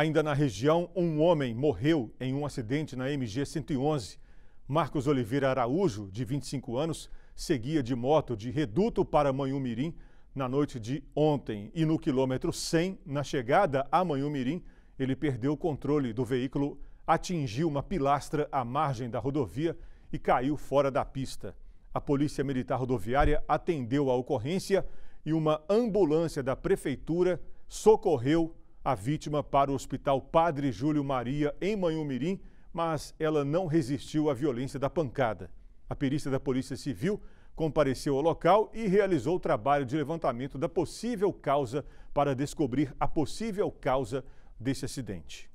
Ainda na região, um homem morreu em um acidente na MG 111. Marcos Oliveira Araújo, de 25 anos, seguia de moto de Reduto para Manhumirim na noite de ontem e no quilômetro 100, na chegada a Manhumirim, ele perdeu o controle do veículo, atingiu uma pilastra à margem da rodovia e caiu fora da pista. A Polícia Militar Rodoviária atendeu a ocorrência e uma ambulância da prefeitura socorreu a vítima para o Hospital Padre Júlio Maria, em Manhumirim, mas ela não resistiu à violência da pancada. A perícia da Polícia Civil compareceu ao local e realizou o trabalho de levantamento da possível causa para descobrir a possível causa desse acidente.